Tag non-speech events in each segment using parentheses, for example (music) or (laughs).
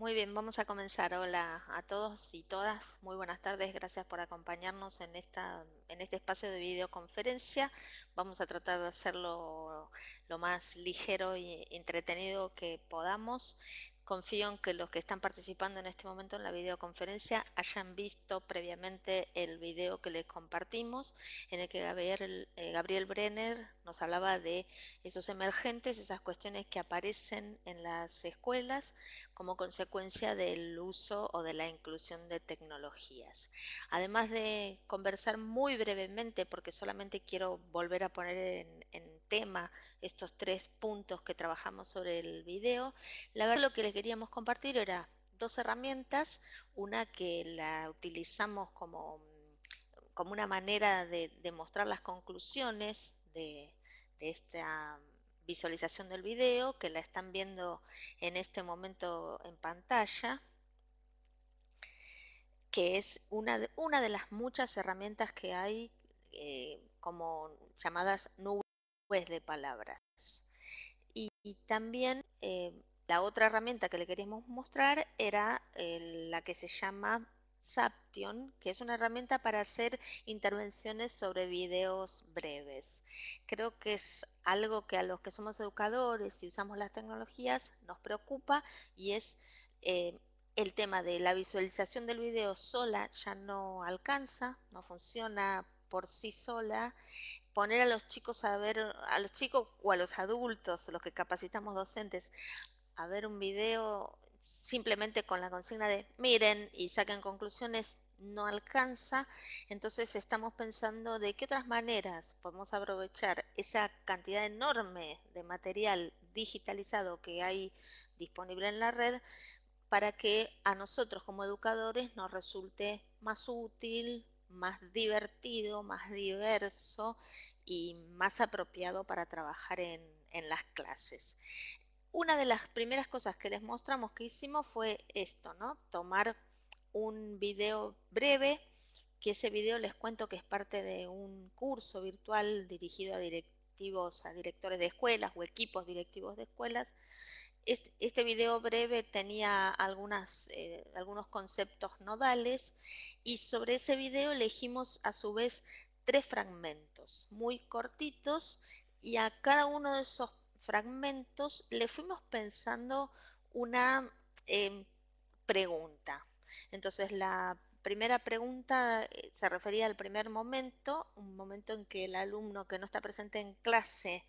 Muy bien, vamos a comenzar. Hola a todos y todas. Muy buenas tardes. Gracias por acompañarnos en esta en este espacio de videoconferencia. Vamos a tratar de hacerlo lo más ligero y entretenido que podamos confío en que los que están participando en este momento en la videoconferencia hayan visto previamente el video que les compartimos, en el que eh, Gabriel, Brenner nos hablaba de esos emergentes, esas cuestiones que aparecen en las escuelas como consecuencia del uso o de la inclusión de tecnologías. Además de conversar muy brevemente, porque solamente quiero volver a poner en tema, estos tres puntos que trabajamos sobre el video, la verdad lo que les queríamos compartir era dos herramientas, una que la utilizamos como, como una manera de, mostrar las conclusiones de, esta visualización del video, que la están viendo en este momento en pantalla, que es una de, una de las muchas herramientas que hay eh, como llamadas pues, de palabras. Y, también eh, la otra herramienta que le queríamos mostrar era eh, la que se llama Saption, que es una herramienta para hacer intervenciones sobre videos breves. Creo que es algo que a los que somos educadores y usamos las tecnologías nos preocupa y es eh, el tema de la visualización del video sola ya no alcanza, no funciona por sí sola poner a los chicos a ver, a los chicos o a los adultos, los que capacitamos docentes, a ver un video simplemente con la consigna de miren y saquen conclusiones no alcanza, entonces estamos pensando de qué otras maneras podemos aprovechar esa cantidad enorme de material digitalizado que hay disponible en la red para que a nosotros como educadores nos resulte más útil, más divertido, más diverso y más apropiado para trabajar en, las clases. Una de las primeras cosas que les mostramos que hicimos fue esto, ¿no? Tomar un video breve, que ese video les cuento que es parte de un curso virtual dirigido a directivos, a directores de escuelas o equipos directivos de escuelas, este, este, video breve tenía algunas, eh, algunos conceptos nodales y sobre ese video elegimos a su vez tres fragmentos muy cortitos y a cada uno de esos fragmentos le fuimos pensando una em, pregunta. Entonces la primera pregunta eh, se refería al primer momento, un momento en que el alumno que no está presente en clase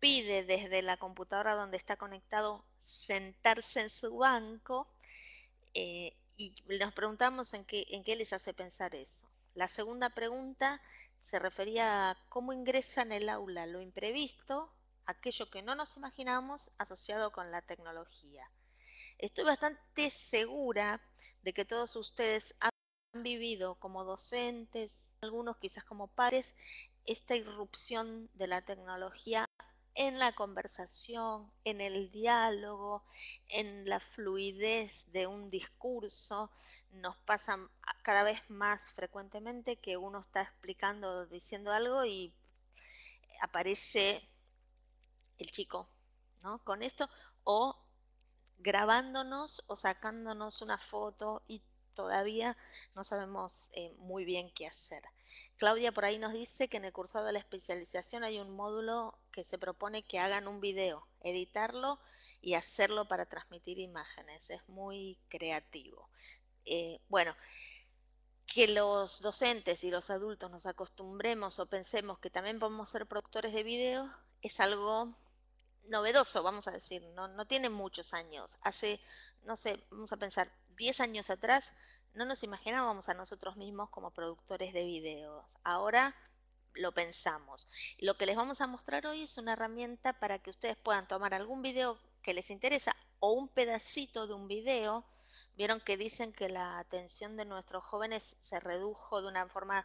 pide desde la computadora donde está conectado sentarse en su banco eh, y nos preguntamos en qué, en qué les hace pensar eso. La segunda pregunta se refería a cómo ingresa en el aula lo imprevisto, aquello que no nos imaginamos asociado con la tecnología. Estoy bastante segura de que todos ustedes han vivido como docentes, algunos quizás como pares, esta irrupción de la tecnología en la conversación, en el diálogo, en la fluidez de un discurso, nos pasa cada vez más frecuentemente que uno está explicando, diciendo algo y aparece el chico, ¿no? Con esto, o grabándonos o sacándonos una foto y todavía no sabemos eh, muy bien qué hacer. Claudia por ahí nos dice que en el cursado de la especialización hay un módulo que se propone que hagan un video, editarlo y hacerlo para transmitir imágenes. Es muy creativo. Eh, bueno, que los docentes y los adultos nos acostumbremos o pensemos que también podemos ser productores de video es algo novedoso, vamos a decir, no, no tiene muchos años. Hace, no sé, vamos a pensar, 10 años atrás no nos imaginábamos a nosotros mismos como productores de videos. Ahora lo pensamos. Lo que les vamos a mostrar hoy es una herramienta para que ustedes puedan tomar algún video que les interesa o un pedacito de un video. Vieron que dicen que la atención de nuestros jóvenes se redujo de una forma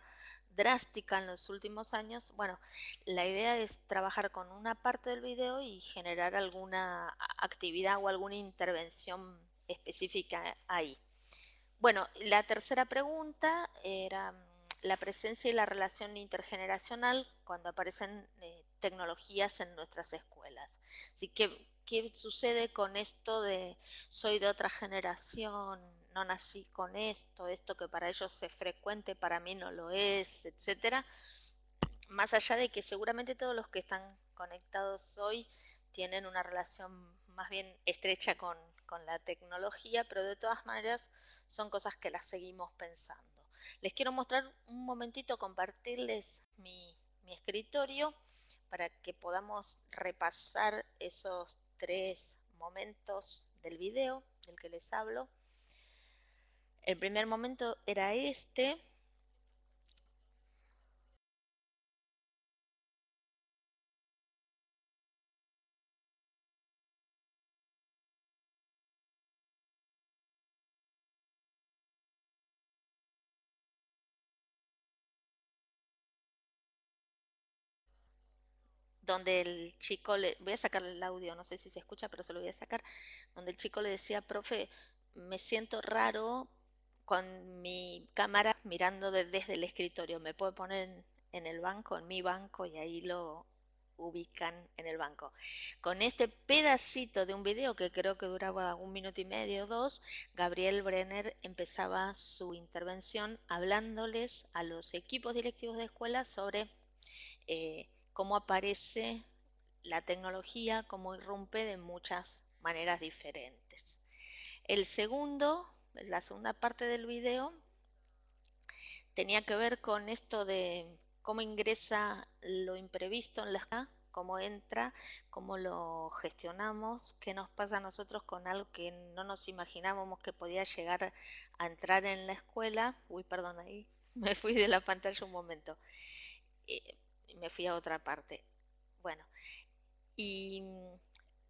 drástica en los últimos años, bueno, la idea es trabajar con una parte del video y generar alguna actividad o alguna intervención específica ahí. Bueno, la tercera pregunta era mm, la presencia y la relación intergeneracional cuando aparecen eh, tecnologías en nuestras escuelas. Así que, ¿qué sucede con esto de soy de otra generación? no nací con esto, esto que para ellos es frecuente, para mí no lo es, etcétera. Más allá de que seguramente todos los que están conectados hoy tienen una relación más bien estrecha con, la tecnología, pero de todas maneras son cosas que las seguimos pensando. Les quiero mostrar un momentito, compartirles mi escritorio para que podamos repasar esos tres momentos del video del que les hablo. El primer momento era este. donde el chico le, voy a sacar el audio, no sé si se escucha, pero se lo voy a sacar, donde el chico le decía, profe, me siento raro con mi cámara mirando desde el escritorio. Me puedo poner en, el banco, en mi banco, y ahí lo ubican en el banco. Con este pedacito de un video que creo que duraba un minuto y medio o dos, Gabriel Brenner empezaba su intervención hablándoles a los equipos directivos de escuela sobre eh, cómo aparece la tecnología, cómo irrumpe de muchas maneras diferentes. El segundo la segunda parte del video tenía que ver con esto de cómo ingresa lo imprevisto en la escuela, cómo entra, cómo lo gestionamos, qué nos pasa a nosotros con algo que no nos imaginábamos que podía llegar a entrar en la escuela. Uy, perdón, ahí (laughs) me fui de la pantalla un momento. Y eh, me fui a otra parte. Bueno, y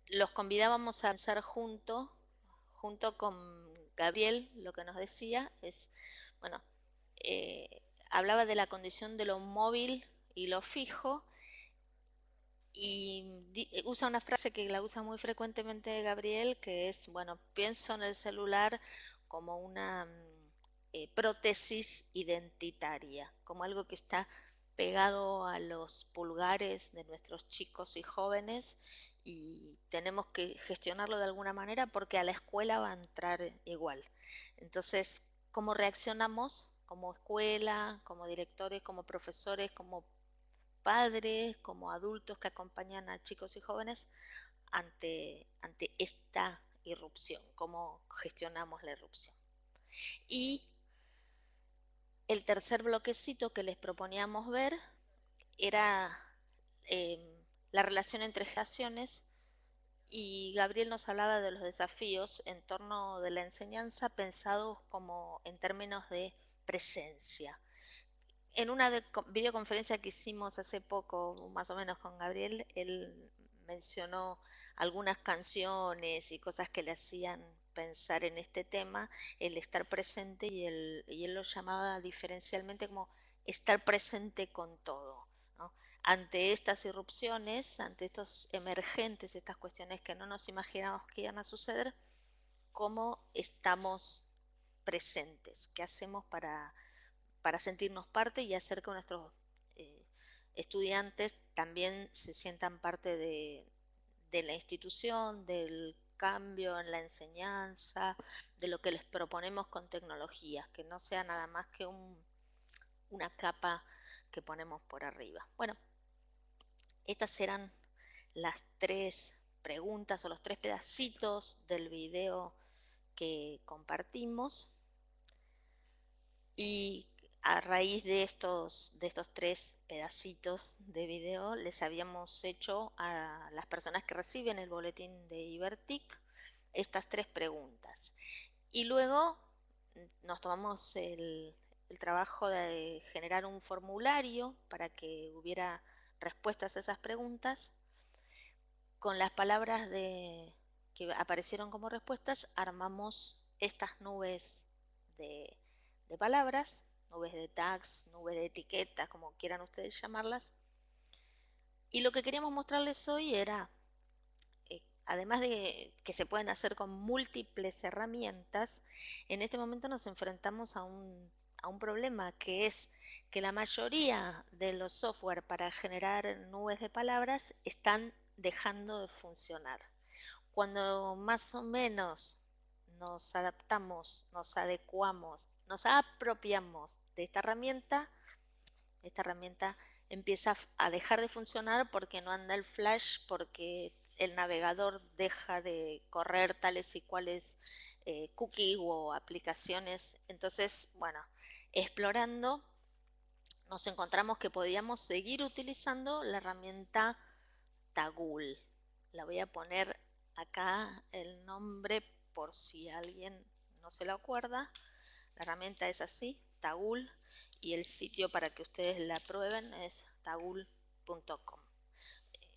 los convidábamos a pensar junto, junto con Gabriel lo que nos decía es, bueno, eh, hablaba de la condición de lo móvil y lo fijo y eh, usa una frase que la usa muy frecuentemente Gabriel, que es, bueno, pienso en el celular como una mm, eh, prótesis identitaria, como algo que está pegado a los pulgares de nuestros chicos y jóvenes y tenemos que gestionarlo de alguna manera porque a la escuela va a entrar igual. Entonces, ¿cómo reaccionamos como escuela, como directores, como profesores, como padres, como adultos que acompañan a chicos y jóvenes ante, ante esta irrupción? ¿Cómo gestionamos la irrupción? Y el tercer bloquecito que les proponíamos ver era... Em, la relación entre Jaciones y Gabriel nos hablaba de los desafíos en torno de la enseñanza pensados como en términos de presencia. En una videoconferencia que hicimos hace poco, más o menos con Gabriel, él mencionó algunas canciones y cosas que le hacían pensar en este tema, el estar presente y, él lo llamaba diferencialmente como estar presente con todo. ¿no? ante estas irrupciones, ante estos emergentes, estas cuestiones que no nos imaginamos que iban a suceder, cómo estamos presentes, qué hacemos para, sentirnos parte y hacer que nuestros eh, estudiantes también se sientan parte de, la institución, del cambio en la enseñanza, de lo que les proponemos con tecnologías, que no sea nada más que una capa que ponemos por arriba. Bueno, estas eran las tres preguntas o los tres pedacitos del video que compartimos. Y a raíz de estos, de estos tres pedacitos de video les habíamos hecho a las personas que reciben el boletín de Ibertic estas tres preguntas. Y luego nos tomamos el trabajo de generar un formulario para que hubiera respuestas a esas preguntas con las palabras que aparecieron como respuestas, armamos estas nubes de, palabras, nubes de tags, nubes de etiquetas, como quieran ustedes llamarlas. Y lo que queríamos mostrarles hoy era, eh, además de que se pueden hacer con múltiples herramientas, en este momento nos enfrentamos a un a un problema que es que la mayoría de los software para generar nubes de palabras están dejando de funcionar. Cuando más o menos nos adaptamos, nos adecuamos, nos apropiamos de esta herramienta, esta herramienta empieza a dejar de funcionar porque no anda el flash, porque el navegador deja de correr tales y cuales eh, cookies o aplicaciones. Entonces, bueno, explorando, nos encontramos que podíamos seguir utilizando la herramienta Tagul. La voy a poner acá el nombre por si alguien no se lo acuerda. La herramienta es así, Tagul, y el sitio para que ustedes la prueben es tagul.com.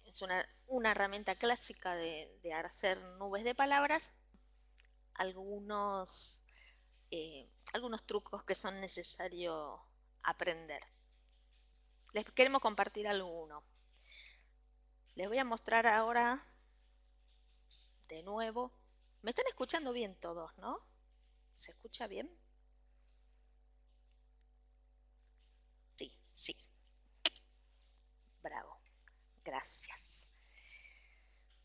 Es una, herramienta clásica de, hacer nubes de palabras. Algunos eh, algunos trucos que son necesarios aprender. Les queremos compartir alguno. Les voy a mostrar ahora de nuevo. Me están escuchando bien todos, ¿no? ¿Se escucha bien? Sí, sí. Bravo. Gracias.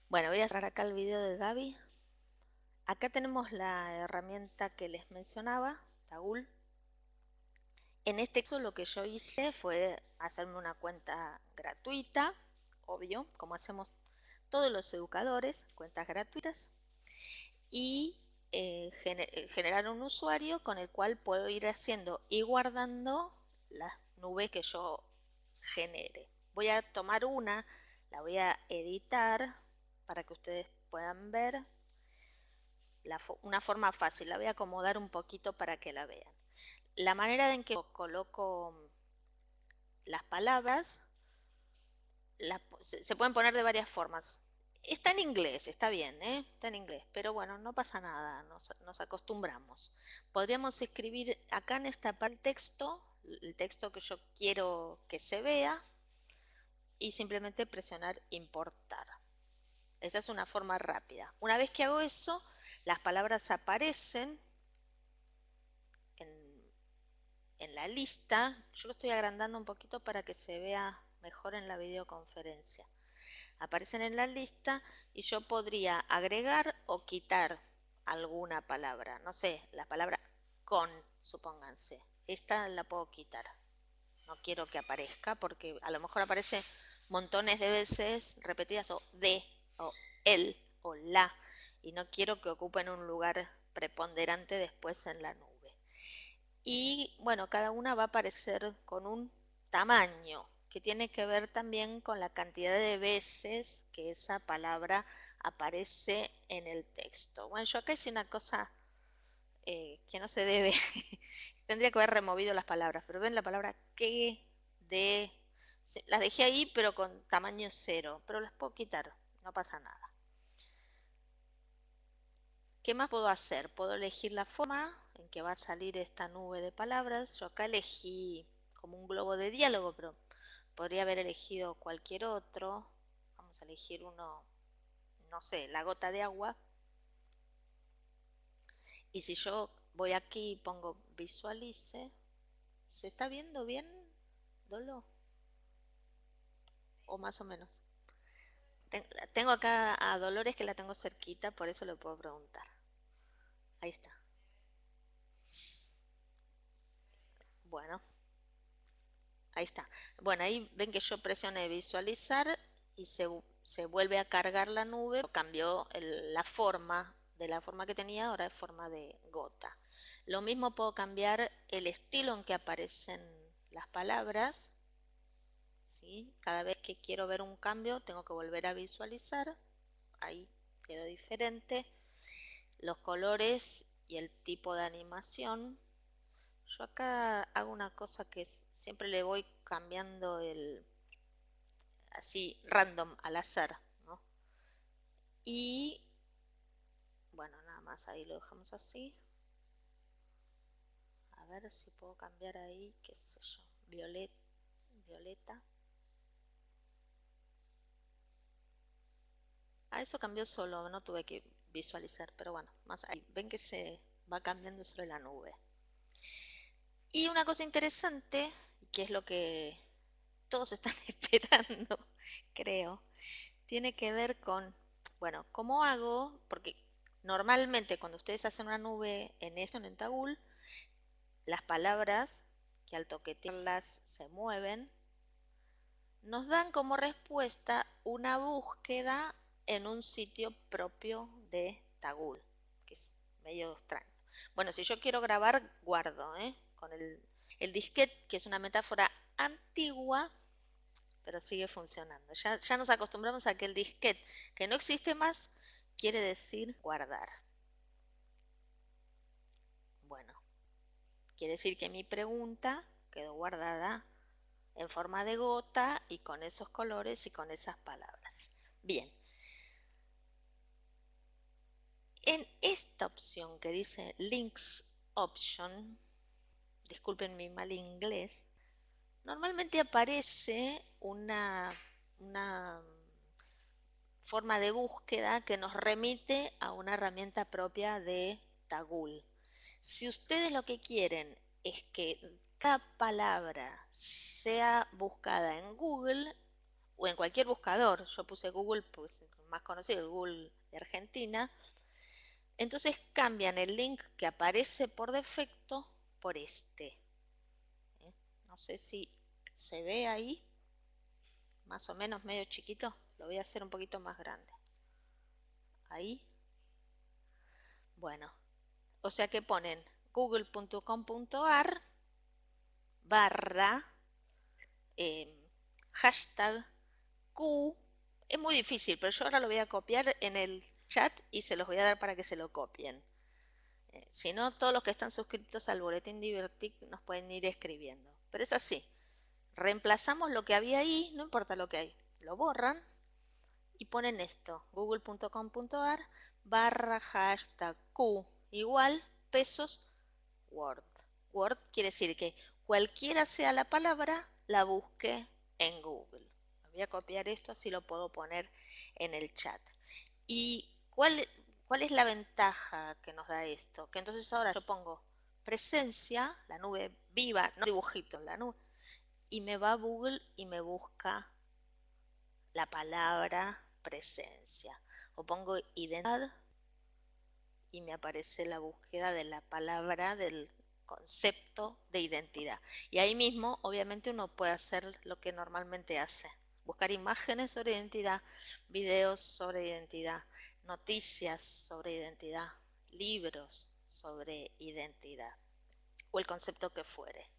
Bueno, voy a cerrar acá el video de Gaby. Acá tenemos la herramienta que les mencionaba, en este caso lo que yo hice fue hacerme una cuenta gratuita, obvio, como hacemos todos los educadores, cuentas gratuitas, y eh, eh, generar un usuario con el cual puedo ir haciendo y guardando las nubes que yo genere. Voy a tomar una, la voy a editar para que ustedes puedan ver una forma fácil, la voy a acomodar un poquito para que la vean. La manera en que coloco las palabras se, pueden poner de varias formas. Está en inglés, está bien, ¿eh? está en inglés, pero bueno, no pasa nada, nos, nos acostumbramos. Podríamos escribir acá en esta parte el texto, el texto que yo quiero que se vea, y simplemente presionar importar. Esa es una forma rápida. Una vez que hago eso, las palabras aparecen en, la lista. Yo lo estoy agrandando un poquito para que se vea mejor en la videoconferencia. Aparecen en la lista y yo podría agregar o quitar alguna palabra. No sé, la palabra con, supónganse. Esta la puedo quitar. No quiero que aparezca porque a lo mejor aparece montones de veces repetidas o de o el o la y no quiero que ocupen un lugar preponderante después en la nube. Y bueno, cada una va a aparecer con un tamaño que tiene que ver también con la cantidad de veces que esa palabra aparece en el texto. Bueno, yo acá hice una cosa eh, que no se debe, (laughs) tendría que haber removido las palabras, pero ven la palabra que, de, las dejé ahí pero con tamaño cero, pero las puedo quitar, no pasa nada. ¿Qué más puedo hacer? Puedo elegir la forma en que va a salir esta nube de palabras. Yo acá elegí como un globo de diálogo, pero podría haber elegido cualquier otro. Vamos a elegir uno, no sé, la gota de agua. Y si yo voy aquí y pongo visualice, ¿se está viendo bien, Dolo? ¿O más o menos? Tengo acá a Dolores que la tengo cerquita, por eso lo puedo preguntar. Ahí está. Bueno. Ahí está. Bueno, ahí ven que yo presioné visualizar y se, se vuelve a cargar la nube. Cambió la forma de la forma que tenía, ahora es forma de gota. Lo mismo puedo cambiar el estilo en que aparecen las palabras. Cada vez que quiero ver un cambio tengo que volver a visualizar. Ahí quedó diferente. Los colores y el tipo de animación. Yo acá hago una cosa que siempre le voy cambiando el así random al azar. Y bueno, nada más ahí lo dejamos así. A ver si puedo cambiar ahí, qué sé yo, violet, violeta. Ah, eso cambió solo, no tuve que visualizar, pero bueno, más ahí ven que se va cambiando sobre la nube. Y una cosa interesante, que es lo que todos (laughs) están esperando, creo, tiene que ver con, bueno, ¿cómo hago? Porque normalmente cuando ustedes hacen una nube en eso, en Tagul, las palabras que al toquetearlas se mueven, nos dan como respuesta una búsqueda en un sitio propio de Tagul, que es medio extraño. Bueno, si yo quiero grabar, guardo, ¿eh? Con el, disquete, que es una metáfora antigua, pero sigue funcionando. Ya, ya nos acostumbramos a que el disquete, que no existe más, quiere decir guardar. Bueno, quiere decir que mi pregunta quedó guardada en forma de gota y con esos colores y con esas palabras. Bien, en esta opción que dice Links Option, disculpen mi mal inglés, normalmente aparece una, forma de búsqueda que nos remite a una herramienta propia de Tagul. Si ustedes lo que quieren es que cada palabra sea buscada en Google o en cualquier buscador, yo puse Google, pues, más conocido, Google de Argentina, entonces cambian el link que aparece por defecto por este. ¿eh? No sé si se ve ahí, más o menos medio chiquito. Lo voy a hacer un poquito más grande. Ahí. Bueno, o sea que ponen google.com.ar barra em, hashtag Q. Es muy difícil, pero yo ahora lo voy a copiar en el chat y se los voy a dar para que se lo copien. Eh, si no, todos los que están suscritos al boletín Divertic nos pueden ir escribiendo. Pero es así. Reemplazamos lo que había ahí, no importa lo que hay. Lo borran y ponen esto, google.com.ar barra hashtag Q igual pesos Word. Word quiere decir que cualquiera sea la palabra, la busque en Google. Voy a copiar esto, así lo puedo poner en el chat. Y e-, ¿Cuál, es la ventaja que nos da esto? Que entonces ahora yo pongo presencia, la nube viva, no dibujito, en la nube, y me va a Google y me busca la palabra presencia. O pongo identidad y me aparece la búsqueda de la palabra, del concepto de identidad. Y ahí mismo, obviamente, uno puede hacer lo que normalmente hace. Buscar imágenes sobre identidad, videos sobre identidad, noticias sobre identidad, libros sobre identidad o el concepto que fuere.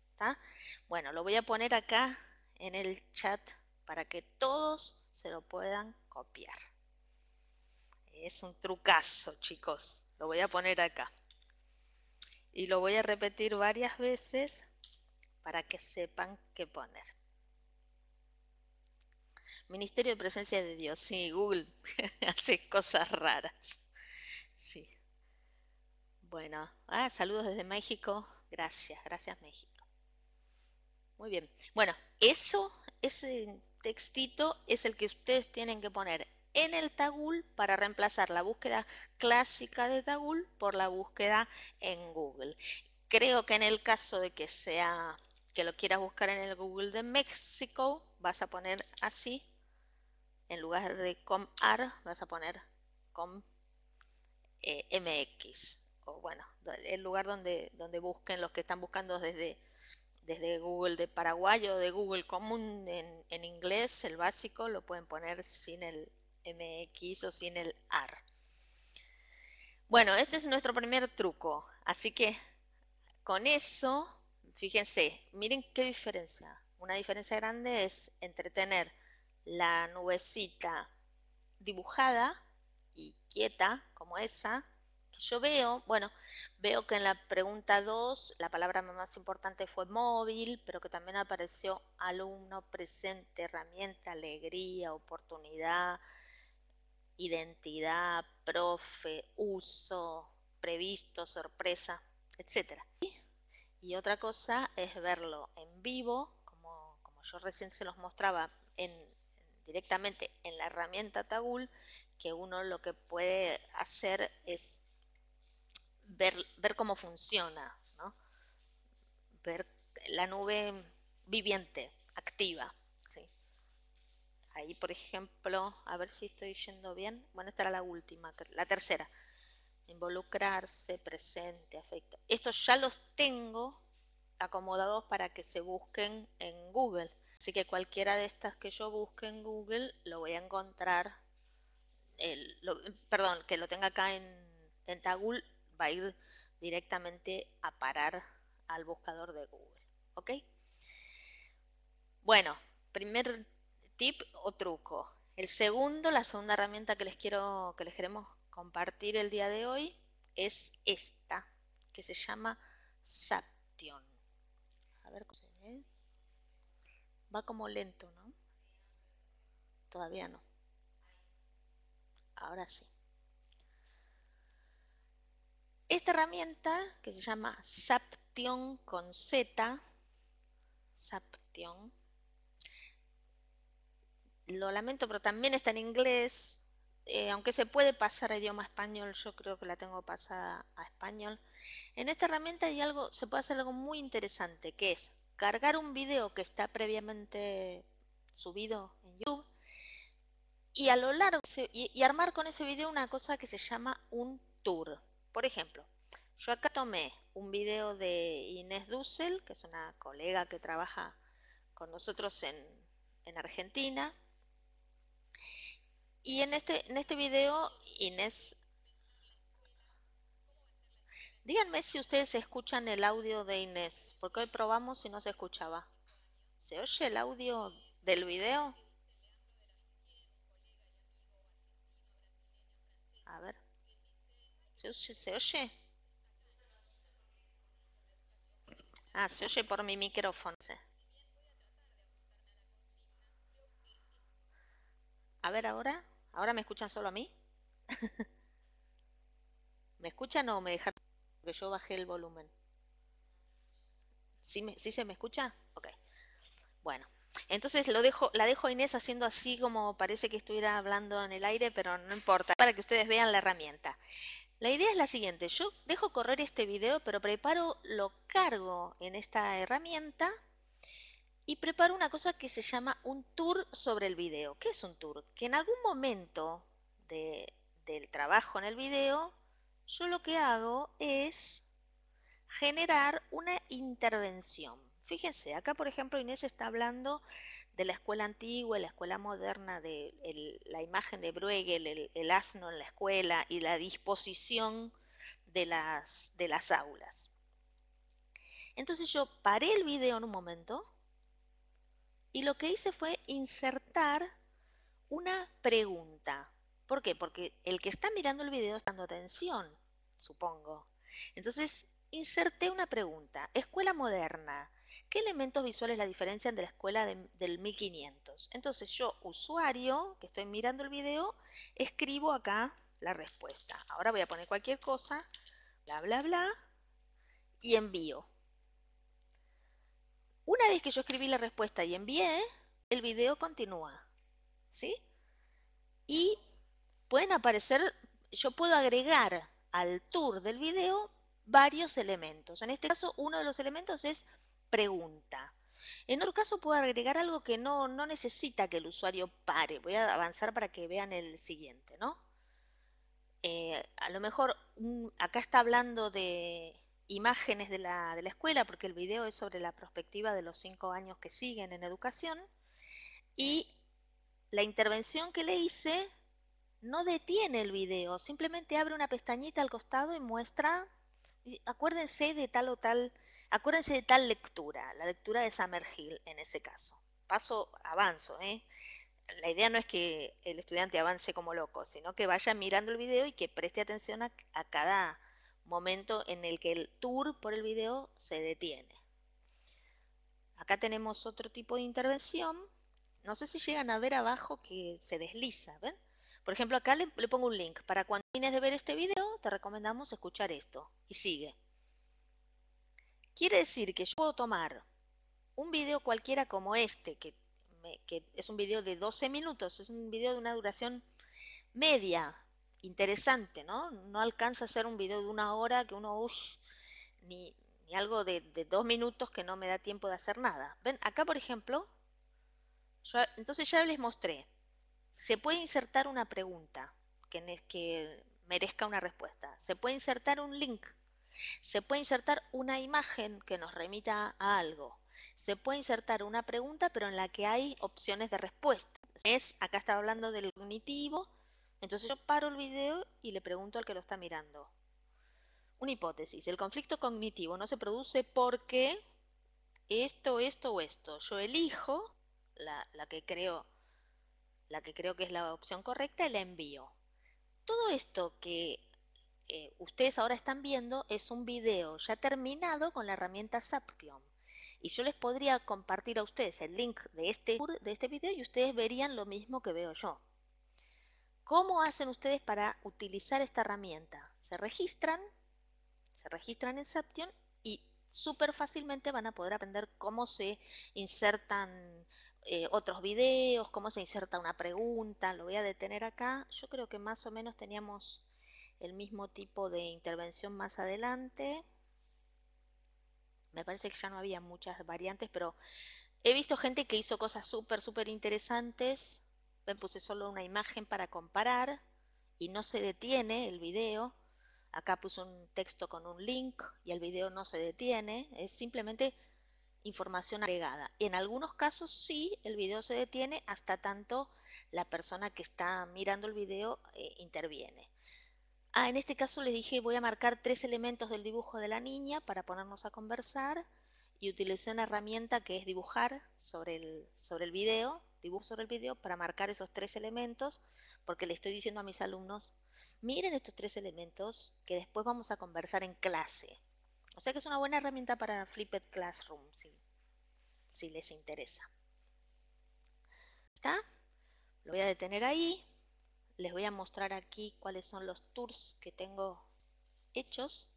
Bueno, lo voy a poner acá en el chat para que todos se lo puedan copiar. Es un trucazo, chicos. Lo voy a poner acá. Y lo voy a repetir varias veces para que sepan qué poner. Ministerio de Presencia de Dios. Sí, Google (laughs) hace cosas raras. Sí. Bueno, ah, saludos desde México. Gracias, gracias México. Muy bien. Bueno, eso, ese textito es el que ustedes tienen que poner en el Tagul para reemplazar la búsqueda clásica de Tagul por la búsqueda en Google. Creo que en el caso de que sea que lo quieras buscar en el Google de México, vas a poner así en lugar de com.ar vas a poner com eh, o bueno, el lugar donde, donde busquen los que están buscando desde, desde Google de Paraguay o de Google Común en, en inglés, el básico, lo pueden poner sin el mx o sin el ar. Bueno, este es nuestro primer truco, así que con eso, fíjense, miren qué diferencia. Una diferencia grande es entre tener la nubecita dibujada y quieta como esa que yo veo, bueno, veo que en la pregunta 2 la palabra más importante fue móvil, pero que también apareció alumno, presente, herramienta, alegría, oportunidad, identidad, profe, uso, previsto, sorpresa, etc. Y otra cosa es verlo en vivo, como, como yo recién se los mostraba en, directamente en la herramienta Tagul, que uno lo que puede hacer es ver, cómo funciona, ¿no? ver la nube viviente, activa. ¿sí? Ahí, por ejemplo, a ver si estoy yendo bien. Bueno, esta era la última, la tercera. Involucrarse, presente, afecto. Estos ya los tengo acomodados para que se busquen en Google. Así que cualquiera de estas que yo busque en Google lo voy a encontrar, perdón, que lo tenga acá en, en va a ir directamente a parar al buscador de Google. ¿Ok? Bueno, primer tip o truco. El segundo, la segunda herramienta que les quiero, que les queremos compartir el día de hoy es esta, que se llama Saption. A ver cómo se ve. Va como lento, ¿no? Todavía no. Ahora sí. Esta herramienta que se llama Saption con Z, Saption, lo lamento, pero también está en inglés. Eh, aunque se puede pasar a idioma español, yo creo que la tengo pasada a español. En esta herramienta hay algo, se puede hacer algo muy interesante, que es cargar un video que está previamente subido en YouTube y a lo largo y, armar con ese video una cosa que se llama un tour. Por ejemplo, yo acá tomé un video de Inés Dussel, que es una colega que trabaja con nosotros en, Argentina. Y en este, en este video Inés Díganme si ustedes escuchan el audio de Inés, porque hoy probamos si no se escuchaba. ¿Se oye el audio del video? A ver. ¿Se oye? ¿Se oye? Ah, se oye por mi micrófono. A ver ahora. ¿Ahora me escuchan solo a mí? (laughs) ¿Me escuchan o me dejan? que yo bajé el volumen. ¿Sí, se me escucha? Ok. Bueno, entonces lo dejo, la dejo a Inés haciendo así como parece que estuviera hablando en el aire, pero no importa, para que ustedes vean la herramienta. La idea es la siguiente, yo dejo correr este video, pero preparo, lo cargo en esta herramienta y preparo una cosa que se llama un tour sobre el video. ¿Qué es un tour? Que en algún momento del trabajo en el video yo lo que hago es generar una intervención. Fíjense, acá por ejemplo Inés está hablando de la escuela antigua, la escuela moderna, de la imagen de Bruegel, el, asno en la escuela y la disposición de de las aulas. Entonces yo paré el video en un momento y lo que hice fue insertar una pregunta. ¿Por qué? Porque el que está mirando el video está dando atención supongo. Entonces, inserté una pregunta. Escuela moderna. ¿Qué elementos visuales la diferencian de la escuela del 1500? Entonces yo, usuario, que estoy mirando el video, escribo acá la respuesta. Ahora voy a poner cualquier cosa, bla, bla, bla, y envío. Una vez que yo escribí la respuesta y envié, el video continúa. ¿Sí? Y pueden aparecer, yo puedo agregar al tour del video varios elementos. En este caso, uno de los elementos es pregunta. En otro caso, puedo agregar algo que no, necesita que el usuario pare. Voy a avanzar para que vean el siguiente, ¿no? Eh, a lo mejor acá está hablando de imágenes de la, de la escuela, porque el video es sobre la perspectiva de los cinco años que siguen en educación. Y la intervención que le hice no detiene el video, simplemente abre una pestañita al costado y muestra, acuérdense de tal o tal, acuérdense de tal lectura, la lectura de Hill en ese caso. Paso, avanzo, ¿eh? La idea no es que el estudiante avance como loco, sino que vaya mirando el video y que preste atención a, a cada momento en el que el tour por el video se detiene. Acá tenemos otro tipo de intervención. No sé si llegan a ver abajo que se desliza, ¿ven? Por ejemplo, acá le, pongo un link. Para cuando termines de ver este video, te recomendamos escuchar esto. Y sigue. Quiere decir que yo puedo tomar un video cualquiera como este, que, es un video de 12 minutos, es un video de una duración media, interesante, ¿no? No alcanza a ser un video de una hora que uno, uff, ni, algo de, dos minutos que no me da tiempo de hacer nada. Ven, acá por ejemplo, entonces ya les mostré se puede insertar una pregunta que, merezca una respuesta, se puede insertar un link, se puede insertar una imagen que nos remita a algo, se puede insertar una pregunta pero en la que hay opciones de respuesta. Es, acá estaba hablando del cognitivo, entonces yo paro el video y le pregunto al que lo está mirando. Una hipótesis, el conflicto cognitivo no se produce porque esto, esto o esto. Yo elijo la, la que creo la que creo que es la opción correcta, la envío. Todo esto que eh, ustedes ahora están viendo es un video ya terminado con la herramienta Zaption. Y yo les podría compartir a ustedes el link de este, de este video y ustedes verían lo mismo que veo yo. ¿Cómo hacen ustedes para utilizar esta herramienta? Se registran, se registran en Zaption y súper fácilmente van a poder aprender cómo se insertan eh, otros videos, cómo se inserta una pregunta, lo voy a detener acá. Yo creo que más o menos teníamos el mismo tipo de intervención más adelante. Me parece que ya no había muchas variantes, pero he visto gente que hizo cosas súper, súper interesantes. puse solo una imagen para comparar y no se detiene el video. Acá puse un texto con un link y el video no se detiene. Es simplemente información agregada. En algunos casos sí, el video se detiene hasta tanto la persona que está mirando el video eh, interviene. Ah, en este caso les dije voy a marcar tres elementos del dibujo de la niña para ponernos a conversar y utilicé una herramienta que es dibujar sobre el, sobre el video, dibujo sobre el video para marcar esos tres elementos porque le estoy diciendo a mis alumnos, miren estos tres elementos que después vamos a conversar en clase. O sea que es una buena herramienta para Flipped Classroom, si, les interesa. ¿Está? Lo voy a detener ahí. Les voy a mostrar aquí cuáles son los tours que tengo hechos.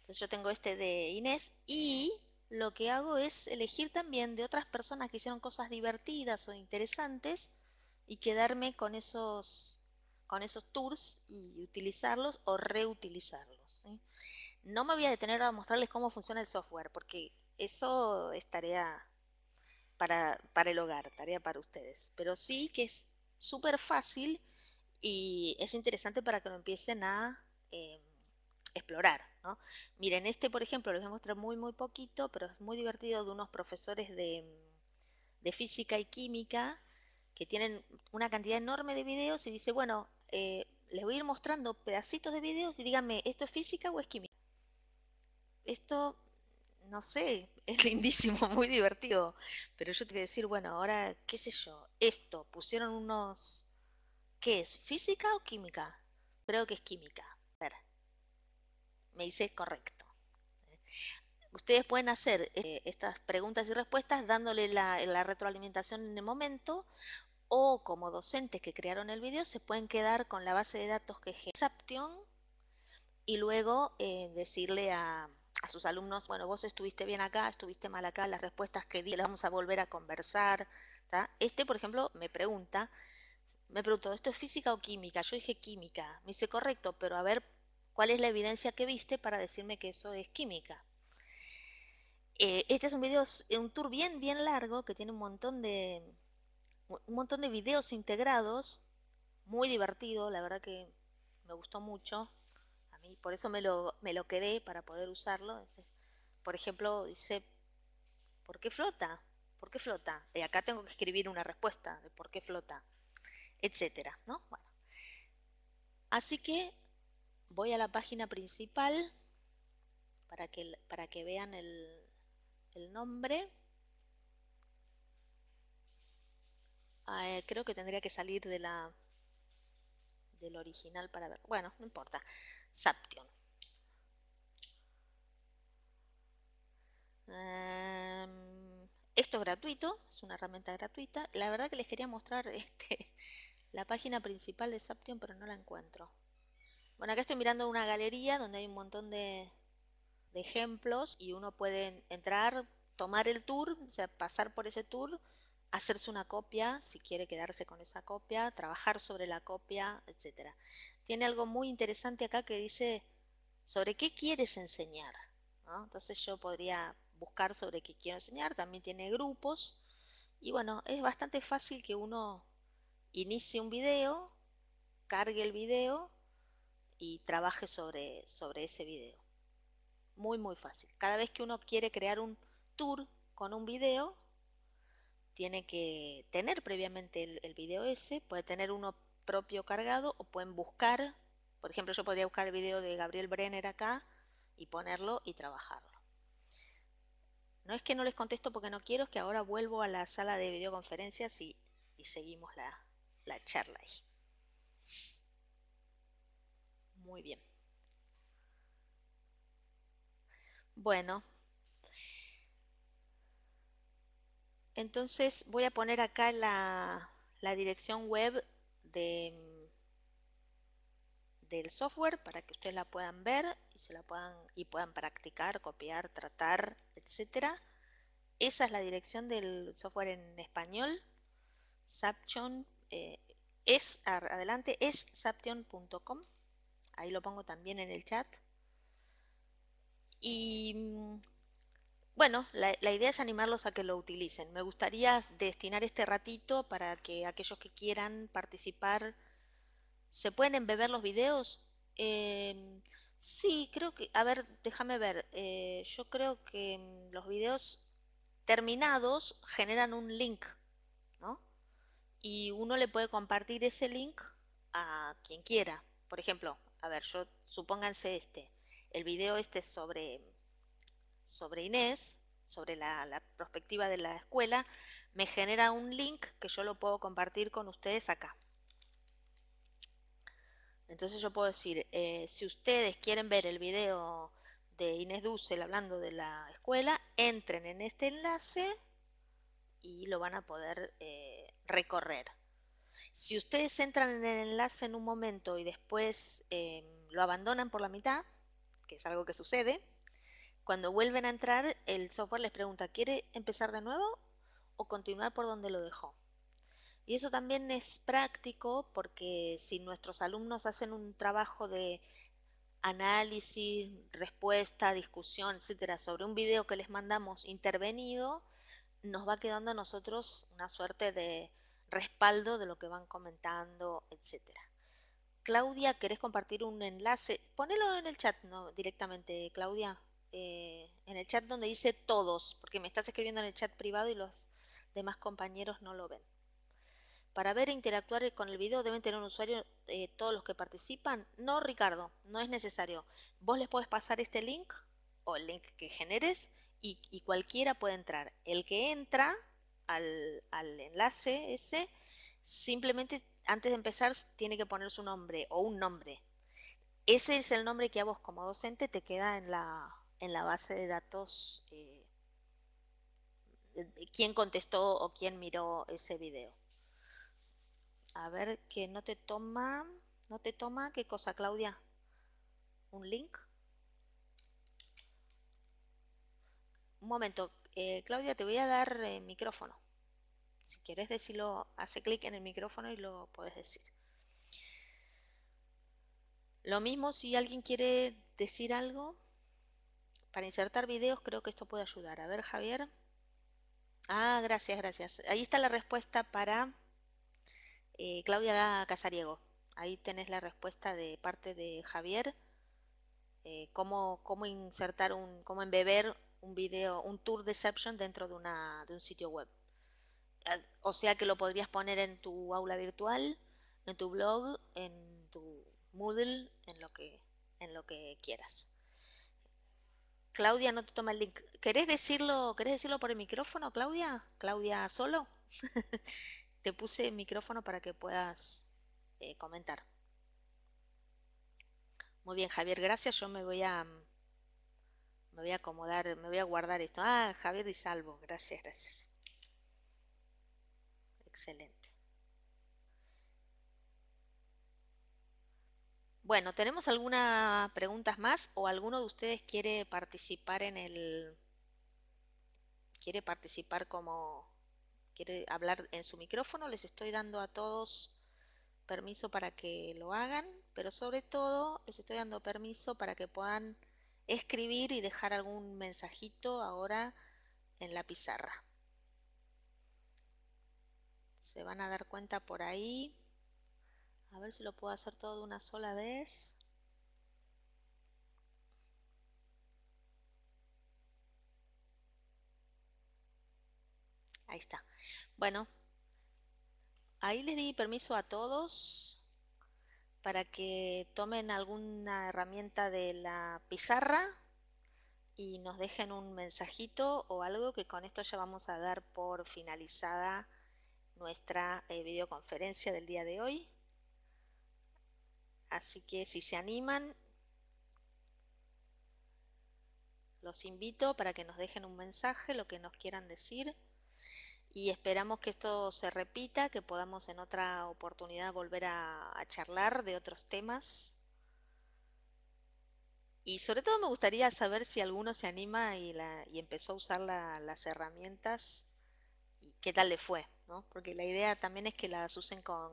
Entonces yo tengo este de Inés y lo que hago es elegir también de otras personas que hicieron cosas divertidas o interesantes y quedarme con esos, con esos tours y utilizarlos o reutilizarlos. No me voy a detener a mostrarles cómo funciona el software, porque eso es tarea para, el hogar, tarea para ustedes. Pero sí que es súper fácil y es interesante para que lo empiecen a em, explorar. Miren, este por ejemplo les voy a mostrar muy muy poquito, pero es muy divertido de unos profesores de, em, física y química que tienen una cantidad enorme de videos y dice, bueno, eh, les voy a ir mostrando pedacitos de videos y díganme, ¿esto es física o es química? esto, no sé, (laughs) es lindísimo, (laughs) muy divertido, pero yo te voy a decir, bueno, ahora, qué sé yo, esto, pusieron unos, ¿qué es? ¿Física o química? Creo que es química. A ver, me dice correcto. Ustedes pueden hacer eh, estas preguntas y respuestas dándole la, retroalimentación en el momento o como docentes que crearon el video se pueden quedar con la base de datos que es y luego eh, decirle a, a sus alumnos, bueno, vos estuviste bien acá, estuviste mal acá, las respuestas que di, las vamos a volver a conversar. Este, por ejemplo, me pregunta, me preguntó, ¿esto es física o química? Yo dije química. Me dice, correcto, pero a ver, ¿cuál es la evidencia que viste para decirme que eso es química? Eh, este es un video, un tour bien, bien largo que tiene un montón de, un montón de videos integrados, muy divertido, la verdad que me gustó mucho. Y por eso me lo, quedé para poder usarlo. Este, por ejemplo, dice, ¿por qué flota? ¿Por qué flota? Y eh, acá tengo que escribir una respuesta de por qué flota, etcétera, Así que voy a la página principal para que, para que vean el, nombre. Ah, eh, creo que tendría que salir de la del original para ver. Bueno, no importa. Saption. Em, esto es gratuito, es una herramienta gratuita. La verdad que les quería mostrar (laughs) este, la página principal de Saption, pero no la encuentro. Bueno, acá estoy mirando una galería donde hay un montón de, de ejemplos y uno puede entrar, tomar el tour, o sea, pasar por ese tour hacerse una copia, si quiere quedarse con esa copia, trabajar sobre la copia, etc. Tiene algo muy interesante acá que dice sobre qué quieres enseñar. Entonces yo podría buscar sobre qué quiero enseñar, también tiene grupos. Y bueno, es bastante fácil que uno inicie un video, cargue el video y trabaje sobre, sobre ese video. Muy, muy fácil. Cada vez que uno quiere crear un tour con un video, tiene que tener previamente el, video ese, puede tener uno propio cargado o pueden buscar, por ejemplo yo podría buscar el video de Gabriel Brenner acá y ponerlo y trabajarlo. No es que no les contesto porque no quiero, es que ahora vuelvo a la sala de videoconferencias y, seguimos la, la charla ahí. Muy bien. Bueno, Entonces voy a poner acá la, dirección web mm, del software para que ustedes la puedan ver y, se la puedan, y puedan practicar, copiar, tratar, etcétera. Esa es la dirección del software en español. Saption eh, es adelante es saption.com. Ahí lo pongo también en el chat. Y mm, bueno, la, idea es animarlos a que lo utilicen. Me gustaría destinar este ratito para que aquellos que quieran participar, ¿se pueden embeber los videos? Em, sí, creo que, a ver, déjame ver, eh, yo creo que em, los videos terminados generan un link, ¿no? Y uno le puede compartir ese link a quien quiera. Por ejemplo, a ver, yo supónganse este, el video este sobre sobre Inés, sobre la, perspectiva de la escuela, me genera un link que yo lo puedo compartir con ustedes acá. Entonces yo puedo decir, eh, si ustedes quieren ver el video de Inés Dussel hablando de la escuela, entren en este enlace y lo van a poder eh, recorrer. Si ustedes entran en el enlace en un momento y después eh, lo abandonan por la mitad, que es algo que sucede, cuando vuelven a entrar, el software les pregunta, ¿quiere empezar de nuevo o continuar por donde lo dejó? Y eso también es práctico porque si nuestros alumnos hacen un trabajo de análisis, respuesta, discusión, etcétera, sobre un video que les mandamos intervenido, nos va quedando a nosotros una suerte de respaldo de lo que van comentando, etcétera. Claudia, ¿querés compartir un enlace? Ponelo en el chat directamente, Claudia. Eh, en el chat donde dice todos, porque me estás escribiendo en el chat privado y los demás compañeros no lo ven. Para ver e interactuar con el video deben tener un usuario eh, todos los que participan. No, Ricardo, no es necesario. Vos les podés pasar este link o el link que generes y, cualquiera puede entrar. El que entra al enlace ese, simplemente antes de empezar tiene que poner su nombre o un nombre. Ese es el nombre que a vos como docente te queda en la, en la base de datos eh, quién contestó o quién miró ese video. A ver, que no te toma, no te toma, ¿qué cosa, Claudia? ¿Un link? Un momento, eh, Claudia, te voy a dar eh, micrófono. Si quieres decirlo, hace clic en el micrófono y lo puedes decir. Lo mismo si alguien quiere decir algo para insertar videos creo que esto puede ayudar. A ver, Javier. Ah, gracias, gracias. Ahí está la respuesta para eh, Claudia Casariego. Ahí tenés la respuesta de parte de Javier. Eh, cómo, insertar un, cómo embeber un video, un tour deception dentro de, una, de un sitio web. Eh, o sea que lo podrías poner en tu aula virtual, en tu blog, en tu Moodle, en lo que, en lo que quieras. Claudia no te toma el link. ¿Querés decirlo, querés decirlo por el micrófono, Claudia? Claudia, solo. (laughs) te puse el micrófono para que puedas eh, comentar. Muy bien, Javier, gracias. Yo me voy a me voy a acomodar, me voy a guardar esto. Ah, Javier y Salvo, gracias, gracias. Excelente. Bueno, ¿tenemos alguna preguntas más o alguno de ustedes quiere participar en el quiere participar como quiere hablar en su micrófono? Les estoy dando a todos permiso para que lo hagan, pero sobre todo les estoy dando permiso para que puedan escribir y dejar algún mensajito ahora en la pizarra. Se van a dar cuenta por ahí. A ver si lo puedo hacer todo de una sola vez. Ahí está. Bueno, ahí les di permiso a todos para que tomen alguna herramienta de la pizarra y nos dejen un mensajito o algo que con esto ya vamos a dar por finalizada nuestra eh, videoconferencia del día de hoy. Así que si se animan, los invito para que nos dejen un mensaje, lo que nos quieran decir. Y esperamos que esto se repita, que podamos en otra oportunidad volver a, charlar de otros temas. Y sobre todo me gustaría saber si alguno se anima y, empezó a usar las herramientas y qué tal le fue, ¿no? Porque la idea también es que las usen con,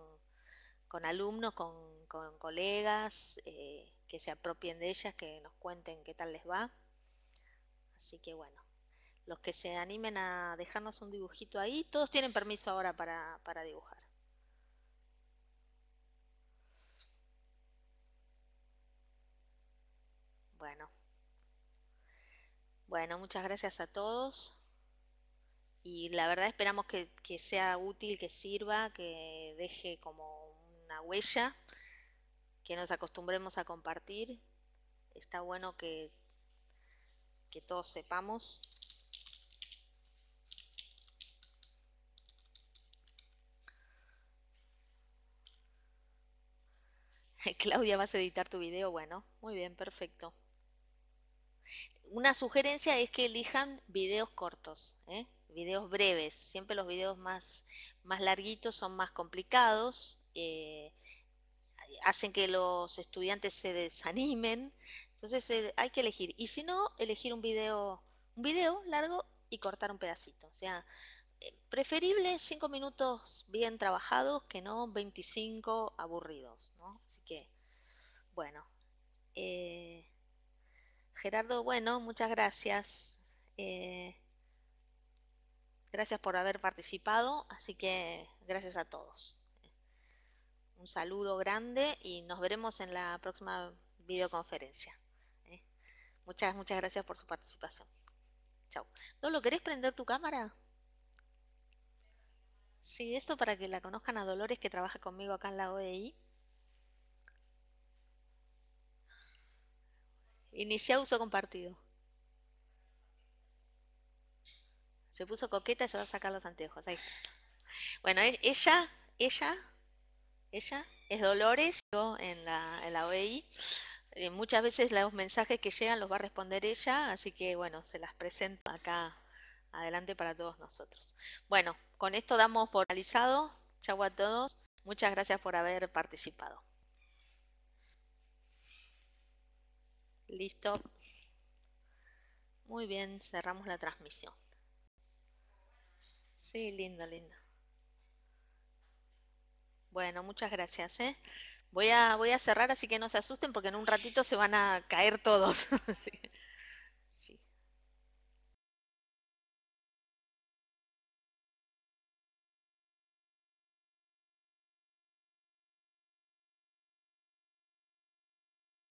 con alumnos, con con colegas, eh, que se apropien de ellas, que nos cuenten qué tal les va. Así que bueno, los que se animen a dejarnos un dibujito ahí, todos tienen permiso ahora para, dibujar. Bueno. Bueno, muchas gracias a todos. Y la verdad esperamos que sea útil, que sirva, que deje como una huella que nos acostumbremos a compartir. Está bueno que, que todos sepamos. (laughs) Claudia, ¿vas a editar tu video? Bueno, muy bien, perfecto. Una sugerencia es que elijan videos cortos, ¿eh? videos breves. Siempre los videos más, más larguitos son más complicados. Eh, hacen que los estudiantes se desanimen. Entonces eh, hay que elegir. Y si no, elegir un video, un video largo y cortar un pedacito. O sea, eh, preferible 5 minutos bien trabajados que no 25 aburridos. Así que, bueno. Eh, Gerardo, bueno, muchas gracias. gracias por haber participado. Así que gracias a todos un saludo grande y nos veremos en la próxima videoconferencia. ¿eh? Muchas, muchas gracias por su participación. Chao. lo querés prender tu cámara? Sí, esto para que la conozcan a Dolores que trabaja conmigo acá en la OEI. Inicia uso compartido. Se puso coqueta y se va a sacar los anteojos. Ahí está. Bueno, e, ella, ella ella es Dolores, yo en la, OEI. Eh, muchas veces los mensajes que llegan los va a responder ella, así que bueno, se las presento acá adelante para todos nosotros. Bueno, con esto damos por realizado. Chau a todos. Muchas gracias por haber participado. Listo. Muy bien, cerramos la transmisión. Sí, linda, linda. Bueno, muchas gracias. ¿eh? Voy, a, voy a cerrar, así que no se asusten porque en un ratito se van a caer todos. (laughs)